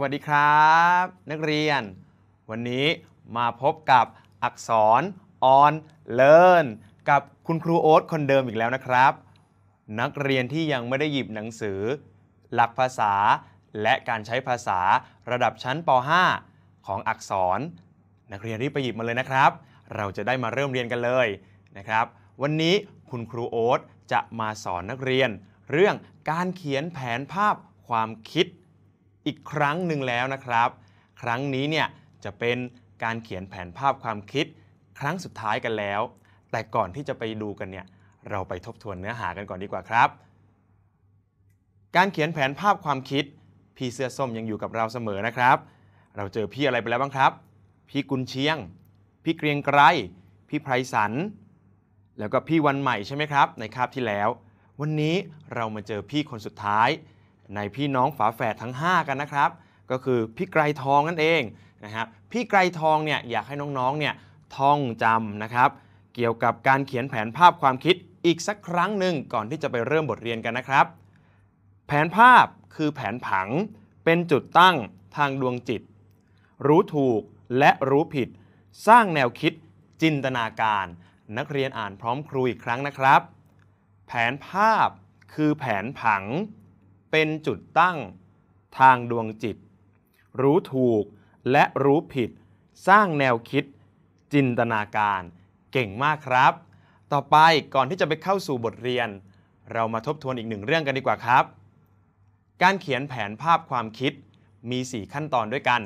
วัสดีครับ นักเรียน วันนี้มาพบกับอักษร on learn กับคุณครูโอ๊ตคนเดิมอีกแล้วนะครับ นักเรียนที่ยังไม่ได้หยิบหนังสือ หลักภาษา และการใช้ภาษาระดับชั้นป .5 ของอักษร นักเรียนรีบไปหยิบมาเลยนะครับ เราจะได้มาเริ่มเรียนกันเลยนะครับ วันนี้คุณครูโอ๊ตจะมาสอนนักเรียน เรื่องการเขียนแผนภาพความคิดอีกครั้งหนึ่งแล้วนะครับ ครั้งนี้เนี่ยจะเป็นการเขียนแผนภาพความคิด ครั้งสุดท้ายกันแล้ว แต่ก่อนที่จะไปดูกันเนี่ย เราไปทบทวนเนื้อหากันก่อนดีกว่าครับ การเขียนแผนภาพความคิด พี่เสื้อส้มยังอยู่กับเราเสมอนะครับ เราเจอพี่อะไรไปแล้วบ้างครับ พี่กุนเชียง พี่เกรียงไกร พี่ไพรสันแล้วก็พี่วันใหม่ใช่ไหมครับในคาบที่แล้ว วันนี้เรามาเจอพี่คนสุดท้ายในพี่น้องฝาแฝดทั้ง 5 กันนะครับ ก็คือ พี่ไกรทองนั่นเองนะครับ พี่ไกรทองเนี่ยอยากให้น้องๆเนี่ยท่องจำนะครับ เกี่ยวกับการเขียนแผนภาพความคิดอีกสักครั้งหนึ่งก่อนที่จะไปเริ่มบทเรียนกันนะครับ แผนภาพคือแผนผังเป็นจุดตั้งทางดวงจิต รู้ถูกและรู้ผิดสร้างแนวคิดจินตนาการ นักเรียนอ่านพร้อมครูอีกครั้งนะครับ แผนภาพคือแผนผังเป็นจุดตั้ง ทางดวงจิต รู้ถูกและรู้ผิด สร้างแนวคิด จินตนาการ เก่งมากครับ ต่อไปก่อนที่จะไปเข้าสู่บทเรียน เรามาทบทวนอีกหนึ่งเรื่องกันดีกว่าครับ การเขียนแผนภาพความคิดมี 4 ขั้นตอนด้วยกัน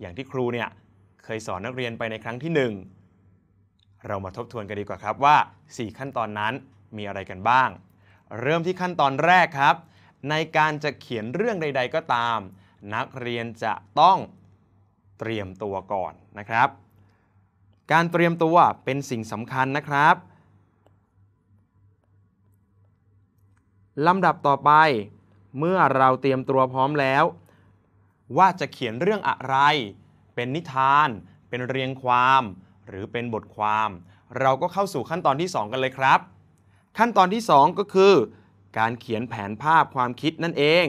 อย่างที่ครูเนี่ย เคยสอนนักเรียนไปในครั้งที่ 1 เรามาทบทวนกันดีกว่าครับว่า 4 ขั้นตอนนั้นมีอะไรกันบ้าง เริ่มที่ขั้นตอนแรกครับในการจะเขียนเรื่องใด ๆ ก็ตาม นักเรียนจะต้องเตรียมตัวก่อนนะครับ การเตรียมตัวเป็นสิ่งสำคัญนะครับลำดับต่อไป เมื่อเราเตรียมตัวพร้อมแล้ว ว่าจะเขียนเรื่องอะไร เป็นนิทาน เป็นเรียงความ หรือเป็นบทความ เราก็เข้าสู่ขั้นตอนที่ 2 กันเลยครับ ขั้นตอนที่ 2 ก็คือการเขียนแผนภาพความคิดนั่นเอง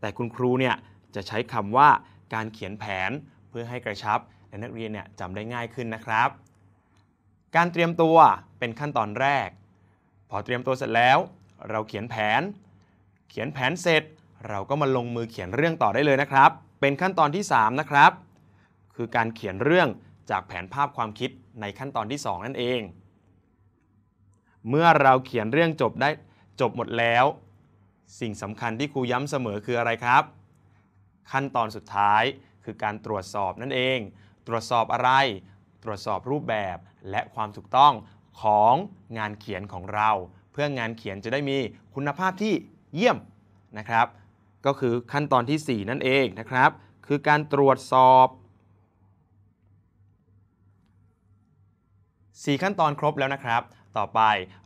แต่คุณครูเนี่ยจะใช้คำว่าการเขียนแผนเพื่อให้กระชับและนักเรียนเนี่ยจำได้ง่ายขึ้นนะครับ การเตรียมตัวเป็นขั้นตอนแรก พอเตรียมตัวเสร็จแล้ว เราเขียนแผน เขียนแผนเสร็จเราก็มาลงมือเขียนเรื่องต่อได้เลยนะครับ เป็นขั้นตอนที่3นะครับ คือการเขียนเรื่องจากแผนภาพความคิดในขั้นตอนที่ 2 นั่นเอง เมื่อเราเขียนเรื่องจบได้จบหมดแล้วสิ่งสำคัญที่ครูย้ำเสมอคืออะไรครับ ขั้นตอนสุดท้ายคือการตรวจสอบนั่นเอง ตรวจสอบอะไรตรวจสอบรูปแบบและความถูกต้องของงานเขียนของเรา เพื่องานเขียนจะได้มีคุณภาพที่เยี่ยมนะครับ ก็คือขั้นตอนที่ 4 นั่นเองนะครับ คือการตรวจสอบ 4 ขั้นตอนครบแล้วนะครับต่อไป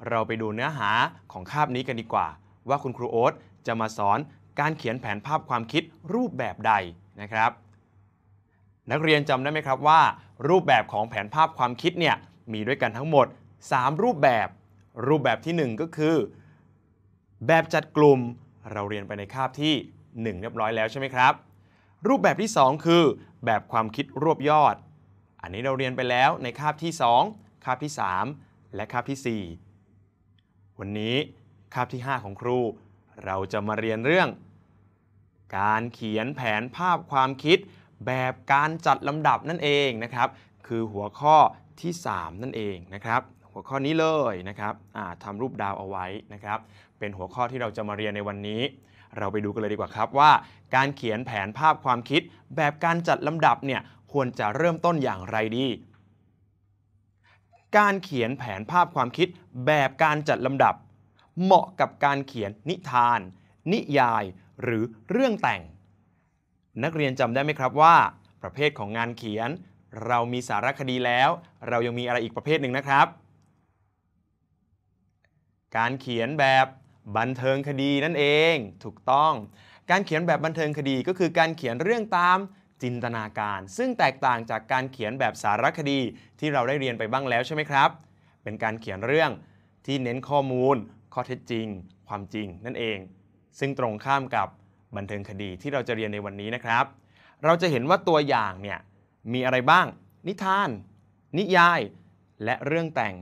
เราไปดูเนื้อหาของคาบนี้กันดีกว่า ว่าคุณครูโอ๊ตจะมาสอนการเขียนแผนภาพความคิดรูปแบบใดนะครับ นักเรียนจำได้ไหมครับว่า รูปแบบของแผนภาพความคิดเนี่ยมีด้วยกันทั้งหมด 3 รูปแบบ รูปแบบที่ 1 ก็คือ แบบจัดกลุ่มเราเรียนไปในคาบที่ 1 เรียบร้อยแล้วใช่ไหมครับรูปแบบที่ 2 คือ แบบความคิดรวบยอด อันนี้เราเรียนไปแล้วในคาบที่ 2คาบที่3และคาบที่ 4 วันนี้คาบที่ 5 ของครู เราจะมาเรียนเรื่อง การเขียนแผนภาพความคิด แบบการจัดลำดับนั่นเองนะครับ คือหัวข้อที่ 3 นั่นเองนะครับ หัวข้อนี้เลยนะครับทำรูปดาวเอาไว้นะครับ เป็นหัวข้อที่เราจะมาเรียนในวันนี้ เราไปดูกันเลยดีกว่าครับว่าการเขียนแผนภาพความคิด แบบการจัดลำดับเนี่ย ควรจะเริ่มต้นอย่างไรดีการเขียนแผนภาพความคิดแบบการจัดลำดับ เหมาะกับการเขียนนิทาน นิยาย หรือเรื่องแต่ง นักเรียนจำได้ไหมครับว่า ประเภทของงานเขียนเรามีสารคดีแล้ว เรายังมีอะไรอีกประเภทหนึ่งนะครับ การเขียนแบบบันเทิงคดีนั่นเอง ถูกต้อง การเขียนแบบบันเทิงคดีก็คือการเขียนเรื่องตามจินตนาการ ซึ่งแตกต่างจากการเขียนแบบสารคดีที่เราได้เรียนไปบ้างแล้วใช่ไหมครับ เป็นการเขียนเรื่องที่เน้นข้อมูล ข้อเท็จจริง ความจริงนั่นเอง ซึ่งตรงข้ามกับบันเทิงคดีที่เราจะเรียนในวันนี้นะครับ เราจะเห็นว่าตัวอย่างเนี่ยมีอะไรบ้างนิทาน นิยายและเรื่องแต่ง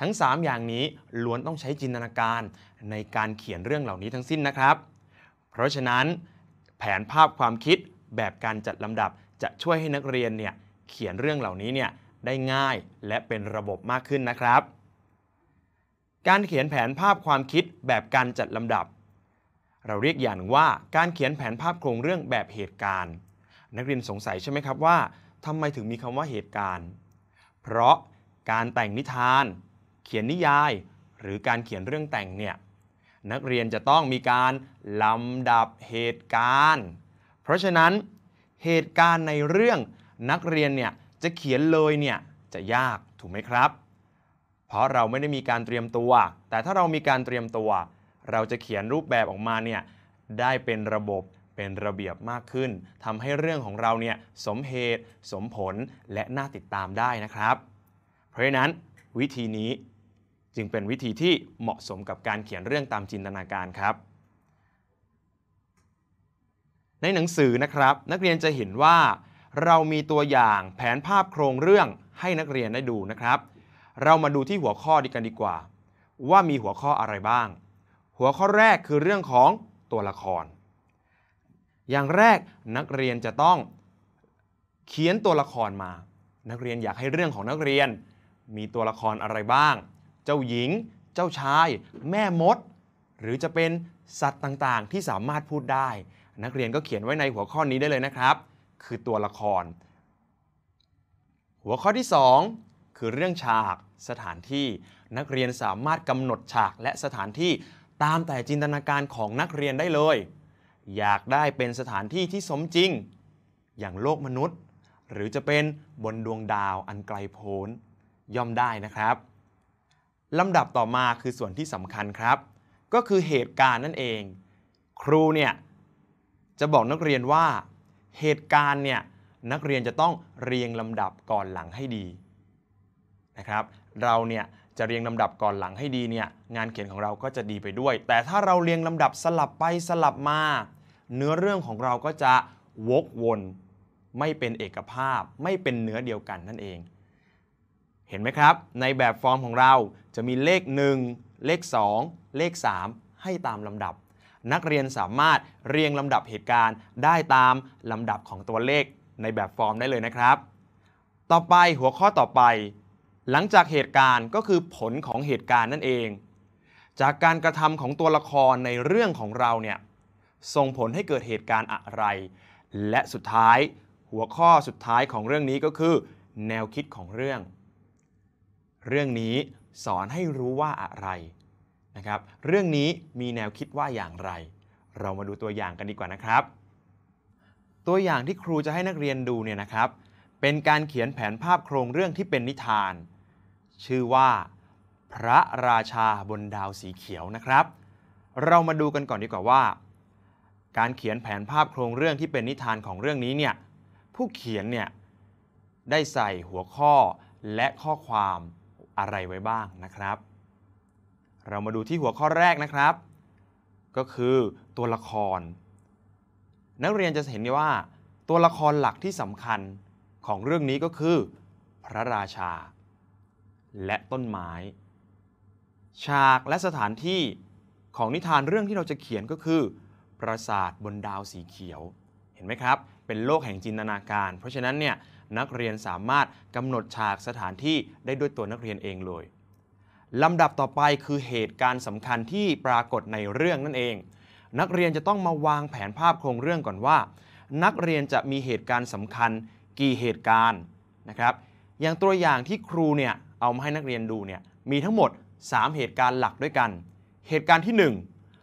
ทั้ง 3 อย่างนี้ล้วนต้องใช้จินตนาการในการเขียนเรื่องเหล่านี้ทั้งสิ้นนะครับ เพราะฉะนั้นแผนภาพความคิดแบบการจัดลำดับจะช่วยให้นักเรียนเนี่ยเขียนเรื่องเหล่านี้เนี่ยได้ง่ายและเป็นระบบมากขึ้นนะครับ การเขียนแผนภาพความคิดแบบการจัดลำดับ เราเรียกอย่างนึงว่าการเขียนแผนภาพโครงเรื่องแบบเหตุการณ์ นักเรียนสงสัยใช่ไหมครับว่าทำไมถึงมีคำว่าเหตุการณ์ เพราะการแต่งนิทาน เขียนนิยาย หรือการเขียนเรื่องแต่งเนี่ยนักเรียนจะต้องมีการลำดับเหตุการณ์ราะฉะนั้นเหตุการณ์ในเรื่องนักเรียนเนี่ยจะเขียนเลยเนี่ยจะยากถูกไหมครับ เพราะเราไม่ได้มีการเตรียมตัว แต่ถ้าเรามีการเตรียมตัว เราจะเขียนรูปแบบออกมาเนี่ยได้เป็นระบบเป็นระเบียบมากขึ้น ทำให้เรื่องของเราเนี่ยสมเหตุสมผลและน่าติดตามได้นะครับ เพราะฉะนั้นวิธีนี้จึงเป็นวิธีที่เหมาะสมกับการเขียนเรื่องตามจินตนาการครับในหนังสือนะครับนักเรียนจะเห็นว่าเรามีตัวอย่างแผนภาพโครงเรื่องให้นักเรียนได้ดูนะครับ เรามาดูที่หัวข้อดีกันดีกว่า ว่ามีหัวข้ออะไรบ้าง หัวข้อแรกคือเรื่องของตัวละคร อย่างแรกนักเรียนจะต้องเขียนตัวละครมา นักเรียนอยากให้เรื่องของนักเรียนมีตัวละครอะไรบ้าง เจ้าหญิง เจ้าชายแม่มด หรือจะเป็นสัตว์ต่างๆ ที่สามารถพูดได้นักเรียนก็เขียนไว้ในหัวข้อนี้ได้เลยนะครับ คือตัวละคร หัวข้อที่ 2 คือเรื่องฉากสถานที่นักเรียนสามารถกำหนดฉากและสถานที่ตามแต่จินตนาการของนักเรียนได้เลย อยากได้เป็นสถานที่ที่สมจริง อย่างโลกมนุษย์ หรือจะเป็นบนดวงดาวอันไกลโพ้นย่อมได้นะครับลำดับต่อมาคือส่วนที่สำคัญครับ ก็คือเหตุการณ์นั่นเอง ครูเนี่ยจะบอกนักเรียนว่าเหตุการณ์เนี่ยนักเรียนจะต้องเรียงลำดับก่อนหลังให้ดีนะครับเราเนี่ยจะเรียงลำดับก่อนหลังให้ดีเนี่ยงานเขียนของเราก็จะดีไปด้วย แต่ถ้าเราเรียงลำดับสลับไปสลับมาเนื้อเรื่องของเราก็จะวกวนไม่เป็นเอกภาพไม่เป็นเนื้อเดียวกันนั่นเอง เห็นไหมครับในแบบฟอร์มของเราจะมีเลข 1 เลข 2 เลข 3 ให้ตามลำดับนักเรียนสามารถเรียงลำดับเหตุการณ์ได้ตามลำดับของตัวเลขในแบบฟอร์มได้เลยนะครับ ต่อไปหัวข้อต่อไป หลังจากเหตุการณ์ก็คือผลของเหตุการณ์นั่นเอง จากการกระทำของตัวละครในเรื่องของเราเนี่ยส่งผลให้เกิดเหตุการณ์อะไร และสุดท้ายหัวข้อสุดท้ายของเรื่องนี้ก็คือ แนวคิดของเรื่อง เรื่องนี้สอนให้รู้ว่าอะไรครับเรื่องนี้มีแนวคิดว่าอย่างไร เรามาดูตัวอย่างกันดีกว่านะครับ ตัวอย่างที่ครูจะให้นักเรียนดูเนี่ยนะครับ เป็นการเขียนแผนภาพโครงเรื่องที่เป็นนิทาน ชื่อว่าพระราชาบนดาวสีเขียวนะครับ เรามาดูกันก่อนดีกว่าว่า การเขียนแผนภาพโครงเรื่องที่เป็นนิทานของเรื่องนี้เนี่ยผู้เขียนเนี่ยได้ใส่หัวข้อและข้อความอะไรไว้บ้างนะครับเรามาดูที่หัวข้อแรกนะครับ ก็คือตัวละคร นักเรียนจะเห็นได้ว่าตัวละครหลักที่สำคัญของเรื่องนี้ก็คือ พระราชา และต้นไม้ฉากและสถานที่ของนิทานเรื่องที่เราจะเขียนก็คือ ปราสาทบนดาวสีเขียวเห็นไหมครับ เป็นโลกแห่งจินตนาการ เพราะฉะนั้นเนี่ยนักเรียนสามารถกำหนดฉากสถานที่ได้ด้วยตัวนักเรียนเองเลยลำดับต่อไปคือเหตุการณ์สำคัญที่ปรากฏในเรื่องนั่นเอง นักเรียนจะต้องมาวางแผนภาพโครงเรื่องก่อนว่า นักเรียนจะมีเหตุการณ์สำคัญกี่เหตุการณ์นะครับอย่างตัวอย่างที่ครูเนี่ยเอามาให้นักเรียนดูเนี่ยมีทั้งหมด 3 เหตุการณ์หลักด้วยกัน เหตุการณ์ที่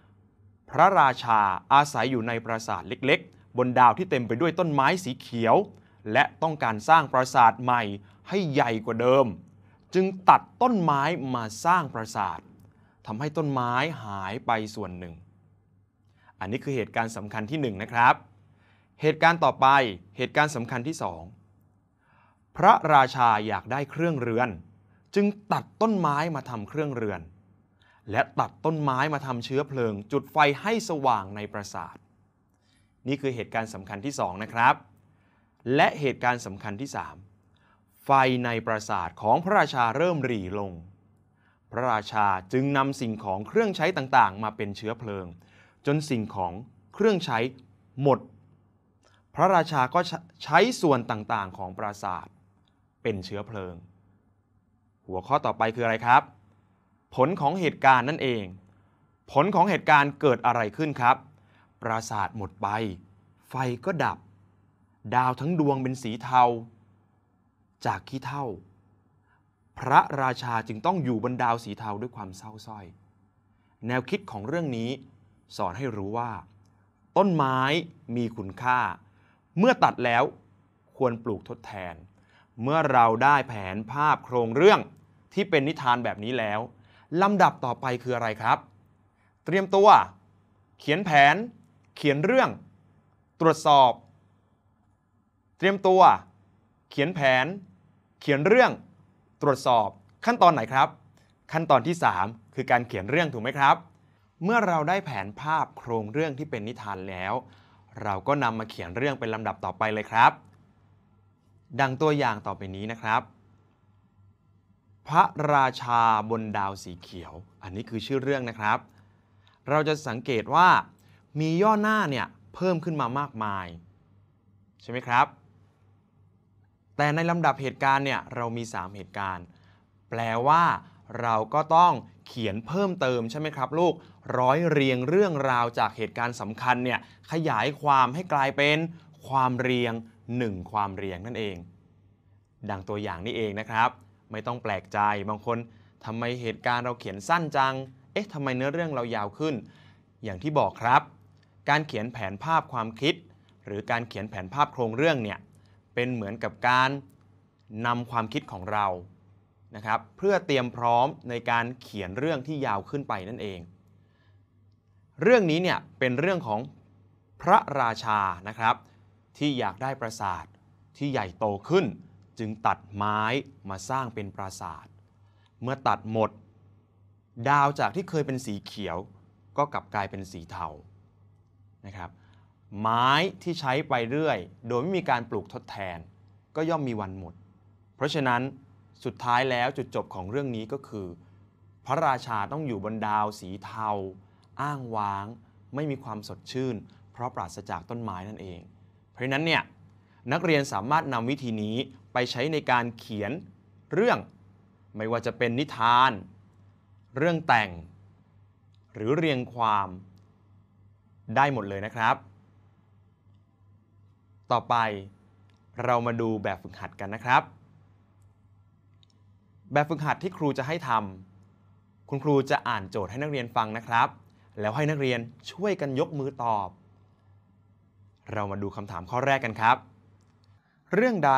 1 พระราชาอาศัยอยู่ในปราสาทเล็กๆ บนดาวที่เต็มไปด้วยต้นไม้สีเขียว และต้องการสร้างปราสาทใหม่ให้ใหญ่กว่าเดิมจึงตัดต้นไม้มาสร้างปราสาททำให้ต้นไม้หายไปส่วนหนึ่งอันนี้คือเหตุการณ์สำคัญที่หนึ่งนะครับเหตุการณ์ต่อไปเหตุการณ์สำคัญที่สองพระราชาอยากได้เครื่องเรือน จึงตัดต้นไม้มาทำเครื่องเรือน และตัดต้นไม้มาทำเชื้อเพลิงจุดไฟให้สว่างในปราสาท นี่คือเหตุการณ์สำคัญที่สองนะครับและเหตุการณ์สำคัญที่สามไฟในปราสาทของพระราชาเริ่มหรี่ลง พระราชาจึงนำสิ่งของเครื่องใช้ต่างๆ มาเป็นเชื้อเพลิง จนสิ่งของเครื่องใช้หมด พระราชาก็ใช้ส่วนต่างๆของปราสาทเป็นเชื้อเพลิง หัวข้อต่อไปคืออะไรครับ ผลของเหตุการณ์นั่นเอง ผลของเหตุการณ์เกิดอะไรขึ้นครับ ปราสาทหมดไป ไฟก็ดับ ดาวทั้งดวงเป็นสีเทาจากขี้เท่า พระราชาจึงต้องอยู่บนดาวสีเทาด้วยความเศร้าส้อยแนวคิดของเรื่องนี้ สอนให้รู้ว่า ต้นไม้มีคุณค่า เมื่อตัดแล้วควรปลูกทดแทน เมื่อเราได้แผนภาพโครงเรื่องที่เป็นนิทานแบบนี้แล้ว ลำดับต่อไปคืออะไรครับ เตรียมตัว เขียนแผน เขียนเรื่อง ตรวจสอบ เตรียมตัวเขียนแผน เขียนเรื่อง ตรวจสอบขั้นตอนไหนครับ ขั้นตอนที่ 3 คือการเขียนเรื่องถูกไหมครับ เมื่อเราได้แผนภาพโครงเรื่องที่เป็นนิทานแล้ว เราก็นำมาเขียนเรื่องเป็นลำดับต่อไปเลยครับ ดังตัวอย่างต่อไปนี้นะครับ พระราชาบนดาวสีเขียว อันนี้คือชื่อเรื่องนะครับ เราจะสังเกตว่ามีย่อหน้าเนี่ย เพิ่มขึ้นมามากมาย ใช่ไหมครับแต่ในลำดับเหตุการณ์เนี่ยเรามี 3 เหตุการณ์ แปลว่าเราก็ต้องเขียนเพิ่มเติม ใช่ไหมครับลูกร้อยเรียงเรื่องราวจากเหตุการณ์สำคัญเนี่ยขยายความให้กลายเป็น ความเรียง 1 ความเรียงนั่นเอง ดังตัวอย่างนี้เองนะครับ ไม่ต้องแปลกใจบางคนทำไมเหตุการณ์เราเขียนสั้นจังเอ๊ะทำไมเนื้อเรื่องเรายาวขึ้น อย่างที่บอกครับ การเขียนแผนภาพความคิด หรือการเขียนแผนภาพโครงเรื่องเนี่ยเป็นเหมือนกับการนำความคิดของเรานะครับ เพื่อเตรียมพร้อมในการเขียนเรื่องที่ยาวขึ้นไปนั่นเอง เรื่องนี้เนี่ยเป็นเรื่องของพระราชานะครับที่อยากได้ปราสาทที่ใหญ่โตขึ้น จึงตัดไม้มาสร้างเป็นปราสาท เมื่อตัดหมด ดาวจากที่เคยเป็นสีเขียวก็กลับกลายเป็นสีเทานะครับไม้ที่ใช้ไปเรื่อย โดยไม่มีการปลูกทดแทน ก็ย่อมมีวันหมด เพราะฉะนั้นสุดท้ายแล้วจุดจบของเรื่องนี้ก็คือ พระราชาต้องอยู่บนดาวสีเทา อ้างว้าง ไม่มีความสดชื่น เพราะปราศจากต้นไม้นั่นเอง เพราะนั้นเนี่ยนักเรียนสามารถนำวิธีนี้ไปใช้ในการเขียนเรื่อง ไม่ว่าจะเป็นนิทาน เรื่องแต่ง หรือเรียงความได้หมดเลยนะครับต่อไปเรามาดูแบบฝึกหัดกันนะครับ แบบฝึกหัดที่ครูจะให้ทำคุณครูจะอ่านโจทย์ให้นักเรียนฟังนะครับ แล้วให้นักเรียนช่วยกันยกมือตอบ เรามาดูคำถามข้อแรกกันครับ เรื่องใด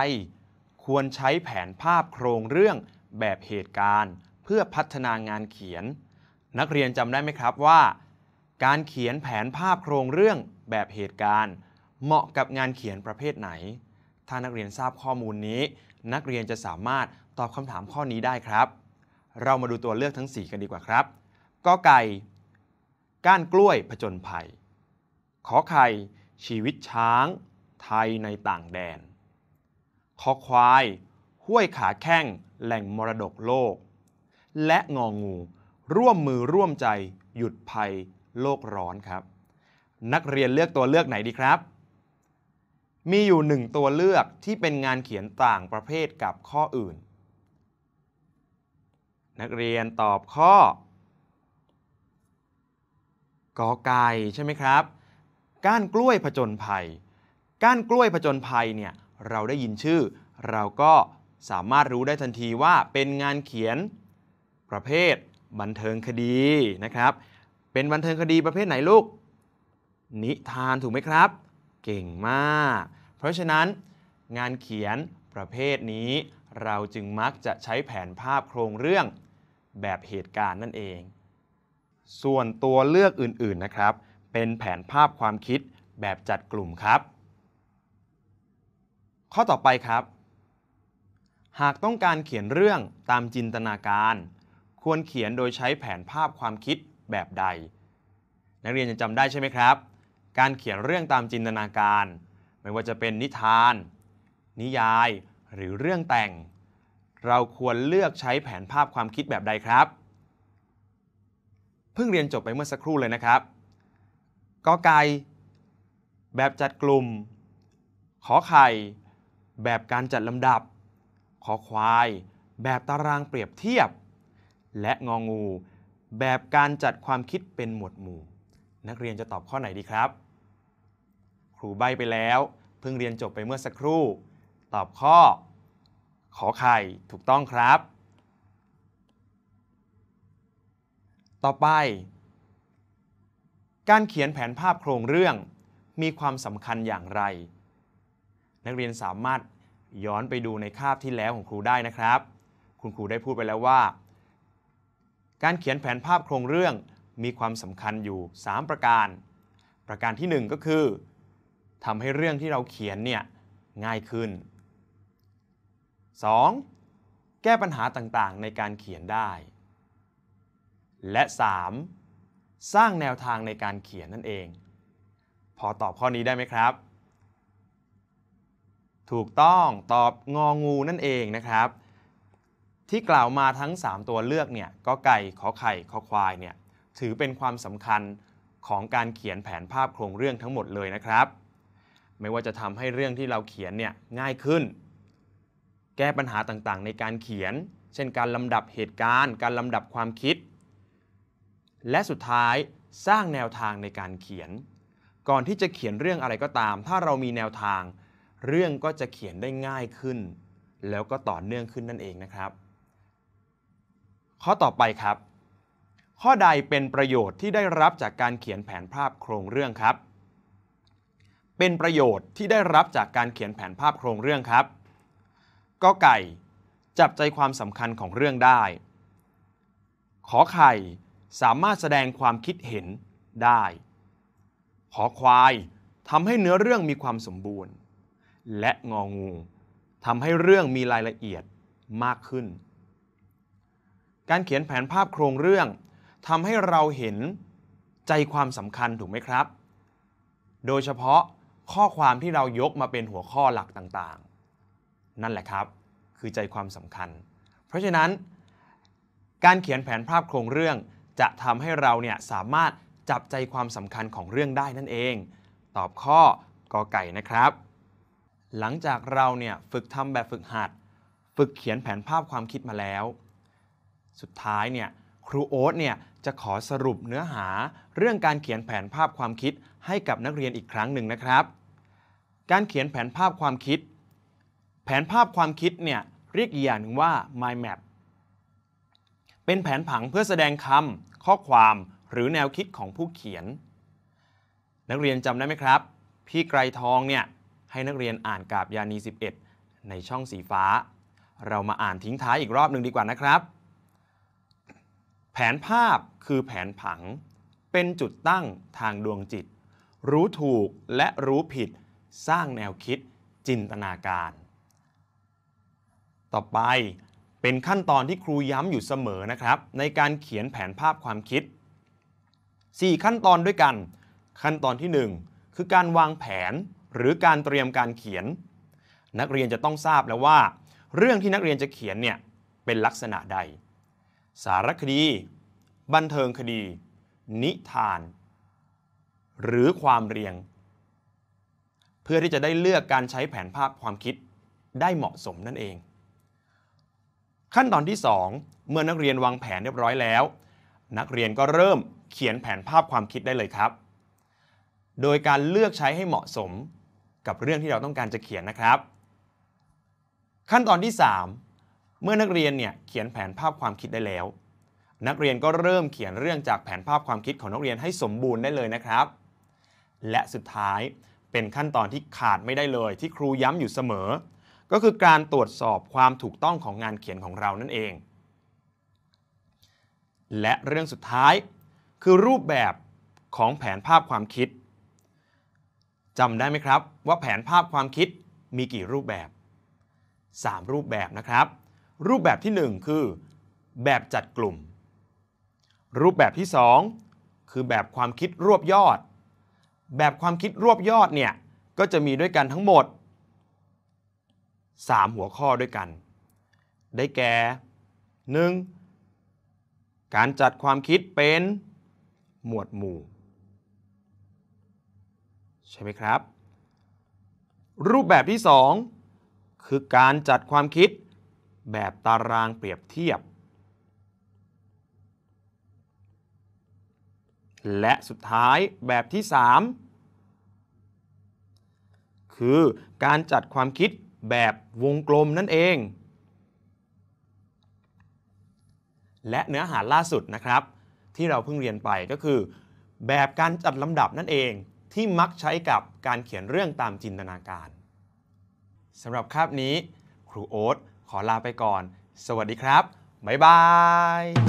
ควรใช้แผนภาพโครงเรื่องแบบเหตุการณ์ เพื่อพัฒนางานเขียน นักเรียนจำได้ไหมครับว่า การเขียนแผนภาพโครงเรื่อง แบบเหตุการณ์เหมาะกับงานเขียนประเภทไหน ถ้านักเรียนทราบข้อมูลนี้ นักเรียนจะสามารถตอบคำถามข้อนี้ได้ครับ เรามาดูตัวเลือกทั้ง 4 กันดีกว่าครับกอไก่ ก้านกล้วยผจญภัย ขอไข่ชีวิตช้าง ไทยในต่างแดน ขอควาย ห้วยขาแข้งแหล่งมรดกโลก และงองูร่วมมือร่วมใจหยุดภัย โลกร้อนครับ นักเรียนเลือกตัวเลือกไหนดีครับมีอยู่หนึ่งตัวเลือกที่เป็นงานเขียนต่างประเภทกับข้ออื่น นักเรียนตอบข้อกอไก่ใช่ไหมครับก้านกล้วยผจญภัยก้านกล้วยผจญภัยเนี่ยเราได้ยินชื่อ เราก็สามารถรู้ได้ทันทีว่าเป็นงานเขียนประเภทบันเทิงคดีนะครับ เป็นบันเทิงคดีประเภทไหนลูก นิทานถูกไหมครับ เก่งมากเพราะฉะนั้น งานเขียนประเภทนี้ เราจึงมักจะใช้แผนภาพโครงเรื่องแบบเหตุการณ์นั่นเอง ส่วนตัวเลือกอื่นๆนะครับ เป็นแผนภาพความคิดแบบจัดกลุ่มครับ ข้อต่อไปครับ หากต้องการเขียนเรื่องตามจินตนาการ ควรเขียนโดยใช้แผนภาพความคิดแบบใด นักเรียนยังจำได้ใช่ไหมครับ การเขียนเรื่องตามจินตนาการไม่ว่าจะเป็นนิทาน นิยาย หรือเรื่องแต่ง เราควรเลือกใช้แผนภาพความคิดแบบใดครับ เพิ่งเรียนจบไปเมื่อสักครู่เลยนะครับกอไก่แบบจัดกลุ่ม ขอไข่แบบการจัดลำดับ ขอควาย แบบตารางเปรียบเทียบ และงองู แบบการจัดความคิดเป็นหมวดหมู่ นักเรียนจะตอบข้อไหนดีครับครูใบไปแล้ว เพิ่งเรียนจบไปเมื่อสักครู่ ตอบข้อ ขอไข่ถูกต้องครับ ต่อไป การเขียนแผนภาพโครงเรื่องมีความสำคัญอย่างไร นักเรียนสามารถย้อนไปดูในคาบที่แล้วของครูได้นะครับ คุณครูได้พูดไปแล้วว่า การเขียนแผนภาพโครงเรื่องมีความสำคัญอยู่ 3 ประการ ประการที่ 1 ก็คือทำให้เรื่องที่เราเขียนเนี่ยง่ายขึ้น 2. แก้ปัญหาต่าง ๆ ในการเขียนได้ และ 3. สร้างแนวทางในการเขียนนั่นเอง พอตอบข้อนี้ได้ไหมครับ ถูกต้องตอบงองูนั่นเองนะครับ ที่กล่าวมาทั้ง 3 ตัวเลือกเนี่ยก็ไก่ขอไข่ขอควายเนี่ย ถือเป็นความสำคัญของการเขียนแผนภาพโครงเรื่องทั้งหมดเลยนะครับไม่ว่าจะทำให้เรื่องที่เราเขียนเนี่ยง่ายขึ้น แก้ปัญหาต่าง ๆ ในการเขียน เช่นการลำดับเหตุการณ์ การลำดับความคิด และสุดท้ายสร้างแนวทางในการเขียน ก่อนที่จะเขียนเรื่องอะไรก็ตาม ถ้าเรามีแนวทาง เรื่องก็จะเขียนได้ง่ายขึ้น แล้วก็ต่อเนื่องขึ้นนั่นเองนะครับ ข้อต่อไปครับ ข้อใดเป็นประโยชน์ที่ได้รับจากการเขียนแผนภาพโครงเรื่องครับเป็นประโยชน์ที่ได้รับจากการเขียนแผนภาพโครงเรื่องครับ ก็ไก่จับใจความสำคัญของเรื่องได้ ขอไข่สามารถแสดงความคิดเห็นได้ ขอควายทำให้เนื้อเรื่องมีความสมบูรณ์ และงองูทำให้เรื่องมีรายละเอียดมากขึ้น การเขียนแผนภาพโครงเรื่องทำให้เราเห็นใจความสำคัญถูกไหมครับ โดยเฉพาะข้อความที่เรายกมาเป็นหัวข้อหลักต่างๆ นั่นแหละครับ คือใจความสำคัญ เพราะฉะนั้นการเขียนแผนภาพโครงเรื่องจะทำให้เราเนี่ยสามารถจับใจความสำคัญของเรื่องได้นั่นเอง ตอบข้อกอไก่นะครับ หลังจากเราเนี่ยฝึกทำแบบฝึกหัด ฝึกเขียนแผนภาพความคิดมาแล้ว สุดท้ายเนี่ยครูโอ๊ตเนี่ยจะขอสรุปเนื้อหาเรื่องการเขียนแผนภาพความคิดให้กับนักเรียนอีกครั้งหนึ่งนะครับการเขียนแผนภาพความคิด แผนภาพความคิดเนี่ยเรียกอีกอย่างหนึ่งว่า mind map เป็นแผนผังเพื่อแสดงคำ ข้อความ หรือแนวคิดของผู้เขียน นักเรียนจำได้ไหมครับ พี่ไกรทองเนี่ยให้นักเรียนอ่านกาบยานี11 ในช่องสีฟ้า เรามาอ่านทิ้งท้ายอีกรอบหนึ่งดีกว่านะครับ แผนภาพคือแผนผัง เป็นจุดตั้งทางดวงจิต รู้ถูกและรู้ผิดสร้างแนวคิดจินตนาการ ต่อไปเป็นขั้นตอนที่ครูย้ำอยู่เสมอนะครับ ในการเขียนแผนภาพความคิด 4 ขั้นตอนด้วยกัน ขั้นตอนที่ 1 คือการวางแผนหรือการเตรียมการเขียน นักเรียนจะต้องทราบแล้วว่า เรื่องที่นักเรียนจะเขียนเนี่ยเป็นลักษณะใด สารคดี บันเทิงคดี นิทาน หรือความเรียงพื่อที่จะได้เลือกการใช้แผนภาพความคิดได้เหมาะสมนั่นเอง ขั้นตอนที่ 2 เมื่อนักเรียนวางแผนเรียบร้อยแล้ว นักเรียนก็เริ่มเขียนแผนภาพความคิดได้เลยครับ โดยการเลือกใช้ให้เหมาะสมกับเรื่องที่เราต้องการจะเขียนนะครับ ขั้นตอนที่ 3 เมื่อนักเรียนเนี่ยเขียนแผนภาพความคิดได้แล้ว นักเรียนก็เริ่มเขียนเรื่องจากแผนภาพความคิดของนักเรียนให้สมบูรณ์ได้เลยนะครับ และสุดท้ายเป็นขั้นตอนที่ขาดไม่ได้เลยที่ครูย้ำอยู่เสมอ ก็คือการตรวจสอบความถูกต้องของงานเขียนของเรานั่นเอง และเรื่องสุดท้ายคือรูปแบบของแผนภาพความคิดจำได้ไหมครับ ว่าแผนภาพความคิดมีกี่รูปแบบ 3 รูปแบบนะครับ รูปแบบที่ 1 คือ แบบจัดกลุ่ม รูปแบบที่ 2 คือแบบความคิดรวบยอดแบบความคิดรวบยอดเนี่ย ก็จะมีด้วยกันทั้งหมด 3 หัวข้อด้วยกัน ได้แก่ 1. การจัดความคิดเป็นหมวดหมู่ ใช่ไหมครับ รูปแบบที่ 2 คือการจัดความคิดแบบตารางเปรียบเทียบและสุดท้ายแบบที่ 3 คือการจัดความคิดแบบวงกลมนั่นเอง และเนื้อหาล่าสุดนะครับ ที่เราเพิ่งเรียนไปก็คือ แบบการจัดลำดับนั่นเองที่มักใช้กับการเขียนเรื่องตามจินตนาการสำหรับคาบนี้ครูโอ๊ตขอลาไปก่อน สวัสดีครับ บ๊ายบาย